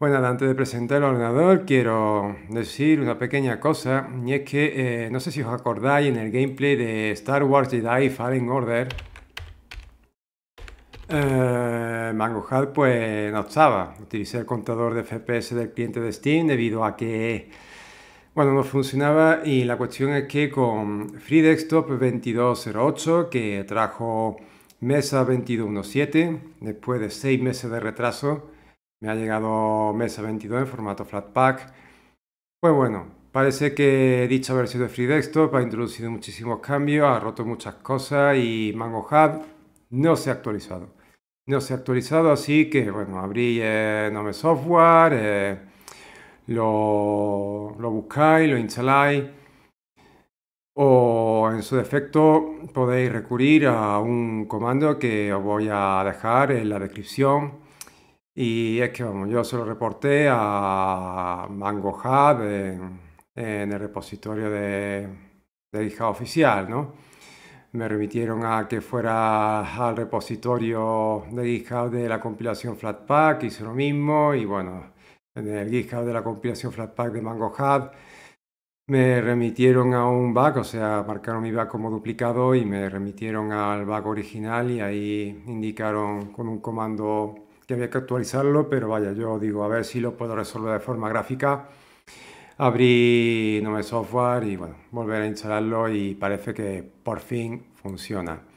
Bueno, antes de presentar el ordenador, quiero decir una pequeña cosa, y es que eh, no sé si os acordáis en el gameplay de Star Wars Jedi Fallen Order, eh, Mango Hard pues no estaba. Utilicé el contador de FPS del cliente de Steam debido a que, bueno, no funcionaba y la cuestión es que con Free Desktop 2208 que trajo Mesa 2217, después de 6 meses de retraso, me ha llegado Mesa 22 en formato Flatpak. Pues bueno, parece que dicha versión de Free Desktop ha introducido muchísimos cambios, ha roto muchas cosas y Mango Hub no se ha actualizado. No se ha actualizado, así que bueno, abrí el eh, Software, eh, lo, lo buscáis, lo instaláis o en su defecto podéis recurrir a un comando que os voy a dejar en la descripción y es que, vamos, yo se lo reporté a Mango Hub en, el repositorio de, de GitHub oficial, ¿no? Me remitieron a que fuera al repositorio de GitHub de la compilación Flatpak, hice lo mismo y bueno, en el GitHub de la compilación Flatpak de Mango Hub me remitieron a un bug, o sea, marcaron mi bug como duplicado y me remitieron al bug original y ahí indicaron con un comando había que actualizarlo, pero vaya, yo digo, a ver si lo puedo resolver de forma gráfica. Abrí Nome Software y bueno, volver a instalarlo y parece que por fin funciona.